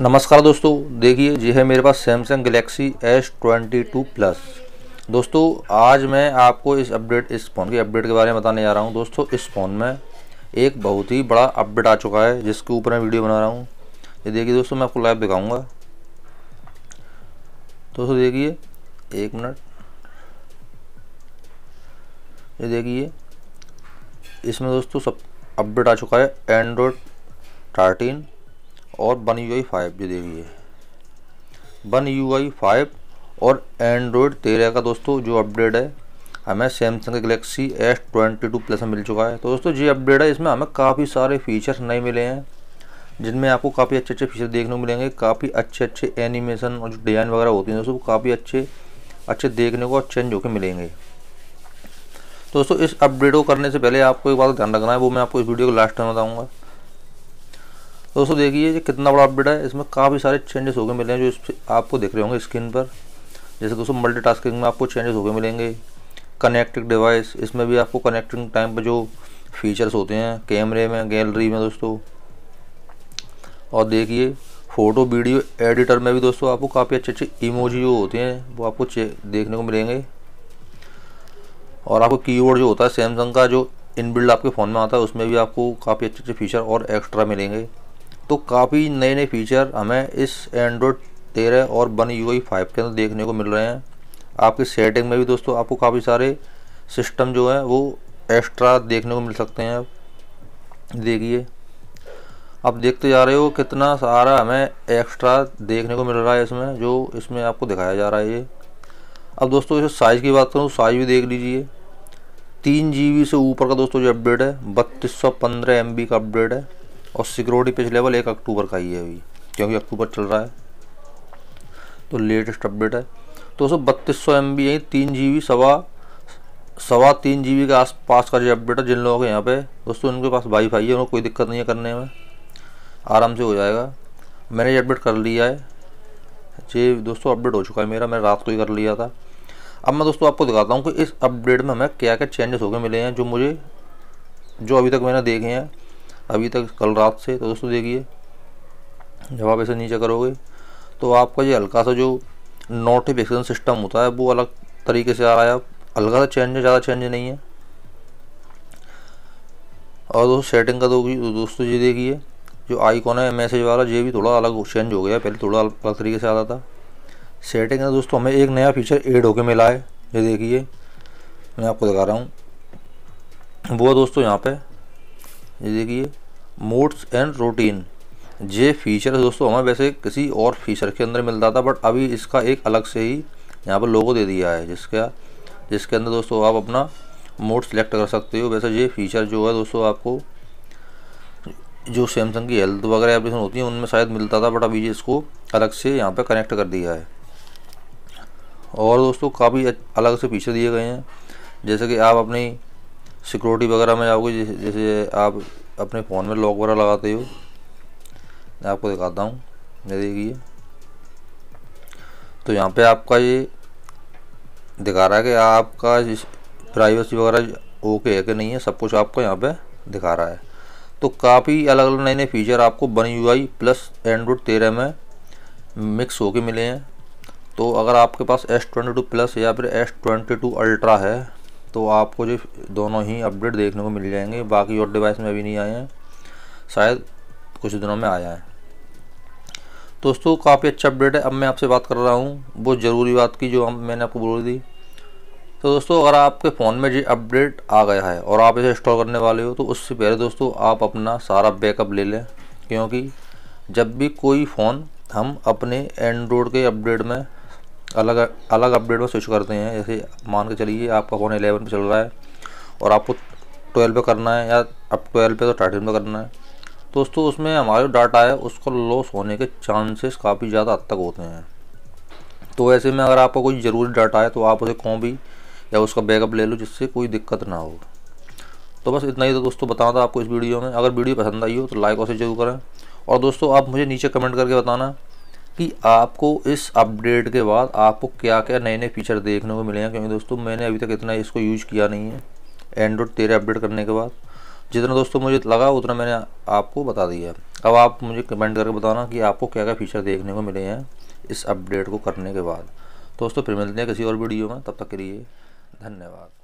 नमस्कार दोस्तों देखिए जी है मेरे पास Samsung Galaxy S twenty two plus दोस्तों आज मैं आपको इस अपडेट इस फ़ोन के अपडेट के बारे में बताने जा रहा हूं दोस्तों इस फ़ोन में एक बहुत ही बड़ा अपडेट आ चुका है जिसके ऊपर मैं वीडियो बना रहा हूं ये देखिए दोस्तों मैं आपको लाइव दिखाऊँगा दोस्तों देखिए एक मिनट ये देखिए इसमें दोस्तों सब अपडेट आ चुका है एंड्रॉयड थर्टीन और बन यू आई फाइव ये देखिए वन यू आई फाइव और एंड्रॉयड तेरह का दोस्तों जो अपडेट है हमें Samsung Galaxy S twenty two plus मिल चुका है तो दोस्तों ये अपडेट है इसमें हमें काफ़ी सारे फीचर्स नए मिले हैं जिनमें आपको काफ़ी अच्छे अच्छे फीचर देखने को मिलेंगे काफ़ी अच्छे अच्छे एनिमेशन और जो डिज़ाइन वगैरह होती हैं दोस्तों वो काफ़ी अच्छे अच्छे देखने को और चेंज होकर मिलेंगे दोस्तों इस अपडेट को करने से पहले आपको एक बात ध्यान रखना है वो मैं आपको इस वीडियो को लास्ट टाइम बताऊँगा दोस्तों देखिए ये कितना बड़ा अपडेट है इसमें काफ़ी सारे चेंजेस हो गए मिले हैं जो इस आपको दिख रहे होंगे स्क्रीन पर जैसे दोस्तों मल्टीटास्किंग में आपको चेंजेस हो गए मिलेंगे कनेक्टिंग डिवाइस इसमें भी आपको कनेक्टिंग टाइम पर जो फीचर्स होते हैं कैमरे में गैलरी में दोस्तों और देखिए फ़ोटो वीडियो एडिटर में भी दोस्तों आपको काफ़ी अच्छे अच्छे इमोजी जो होते हैं वो आपको देखने को मिलेंगे और आपको कीबोर्ड जो होता है सैमसंग का जो इनबिल्ड आपके फ़ोन में आता है उसमें भी आपको काफ़ी अच्छे अच्छे फीचर और एक्स्ट्रा मिलेंगे तो काफ़ी नए नए फीचर हमें इस एंड्रॉयड तेरह और वन यू आई फाइव के अंदर देखने को मिल रहे हैं आपकी सेटिंग में भी दोस्तों आपको काफ़ी सारे सिस्टम जो हैं वो एक्स्ट्रा देखने को मिल सकते हैं आप देखिए आप देखते जा रहे हो कितना सारा हमें एक्स्ट्रा देखने को मिल रहा है इसमें जो इसमें आपको दिखाया जा रहा है ये अब दोस्तों इसे साइज़ की बात करूँ साइज़ भी देख लीजिए तीन जी से ऊपर का दोस्तों जो अपडेट है बत्तीस सौ पंद्रह एम का अपडेट है और सिक्योरिटी पेज लेवल एक अक्टूबर का ही है अभी क्योंकि अक्टूबर चल रहा है तो लेटेस्ट अपडेट है तो सौ बत्तीस सौ एम बी यही तीन जी बी सवा सवा तीन जी बी के आसपास का जो अपडेट है जिन लोगों के यहाँ पे दोस्तों उनके पास वाईफाई है उनको कोई दिक्कत नहीं है करने में आराम से हो जाएगा मैंने ये अपडेट कर लिया है जी दोस्तों अपडेट हो चुका है मेरा मैं रात को ही कर लिया था अब मैं दोस्तों आपको दिखाता हूँ कि इस अपडेट में हमें क्या क्या चेंजेस हो गए मिले हैं जो मुझे जो अभी तक मैंने देखे हैं अभी तक कल रात से तो दोस्तों देखिए जब आप इसे नीचे करोगे तो आपका ये हल्का सा जो नोटिफिकेशन सिस्टम होता है वो अलग तरीके से आ रहा है हल्का सा चेंज है ज़्यादा चेंज नहीं है और दोस्तों सेटिंग का तो दोस्तों ये देखिए जो आइकॉन है मैसेज वाला ये भी थोड़ा अलग चेंज हो गया पहले थोड़ा अलग तरीके से आता था सेटिंग में दोस्तों हमें एक नया फीचर एड होके मिला है ये देखिए मैं आपको दिखा रहा हूँ वो दोस्तों यहाँ पर ये देखिए मोड्स एंड रूटीन ये फीचर है दोस्तों हमें वैसे किसी और फीचर के अंदर मिलता था बट अभी इसका एक अलग से ही यहाँ पर लोगो दे दिया है जिसका जिसके अंदर दोस्तों आप अपना मोड सेलेक्ट कर सकते हो वैसे ये फीचर जो है दोस्तों आपको जो सैमसंग की हेल्थ वगैरह एप्लीकेशन होती है उनमें शायद मिलता था बट अभी ये इसको अलग से यहाँ पर कनेक्ट कर दिया है और दोस्तों काफ़ी अलग से फीचर दिए गए हैं जैसे कि आप अपनी सिक्योरिटी वगैरह में जाओगे जैसे जैसे आप अपने फ़ोन में लॉक वगैरह लगाते हो मैं आपको दिखाता हूँ ये देखिए तो यहाँ पे आपका ये दिखा रहा है कि आपका प्राइवेसी वगैरह ओके है कि नहीं है सब कुछ आपको यहाँ पे दिखा रहा है तो काफ़ी अलग अलग नए नए फीचर आपको वन यू प्लस एंड्रॉयड तेरह में मिक्स होके मिले हैं तो अगर आपके पास एस ट्वेंटी टू प्लस या फिर एस ट्वेंटी टू अल्ट्रा है तो आपको जो दोनों ही अपडेट देखने को मिल जाएंगे बाकी और डिवाइस में अभी नहीं आए हैं शायद कुछ दिनों में आया है दोस्तों काफ़ी अच्छा अपडेट है अब मैं आपसे बात कर रहा हूँ वो ज़रूरी बात की जो हम मैंने आपको बोल दी तो दोस्तों अगर आपके फ़ोन में ये अपडेट आ गया है और आप इसे इंस्टॉल करने वाले हो तो उससे पहले दोस्तों आप अपना सारा बैकअप ले लें क्योंकि जब भी कोई फ़ोन हम अपने एंड्रॉयड के अपडेट में अलग अलग अपडेट पर स्विच करते हैं जैसे मान के चलिए आपका फ़ोन एलेवन पर चल रहा है और आपको ट्वेल्व पे करना है या अब ट्वेल्व पे तो थर्टीन पे करना है दोस्तों उसमें हमारा जो डाटा है उसको लॉस होने के चांसेस काफ़ी ज़्यादा हद तक होते हैं तो ऐसे में अगर आपका कोई ज़रूरी डाटा है तो आप उसे कॉपी या उसका बैकअप ले लो जिससे कोई दिक्कत ना हो तो बस इतना ही तो दोस्तों बताना था आपको इस वीडियो में अगर वीडियो पसंद आई हो तो लाइक और से जरूर करें और दोस्तों आप मुझे नीचे कमेंट करके बताना कि आपको इस अपडेट के बाद आपको क्या क्या नए नए फीचर देखने को मिले हैं क्योंकि दोस्तों मैंने अभी तक इतना इसको यूज किया नहीं है एंड्रॉयड तेरह अपडेट करने के बाद जितना दोस्तों मुझे लगा उतना मैंने आपको बता दिया अब आप मुझे कमेंट करके बताना कि आपको क्या क्या फीचर देखने को मिले हैं इस अपडेट को करने के बाद दोस्तों फिर मिलते हैं किसी और वीडियो में तब तक के लिए धन्यवाद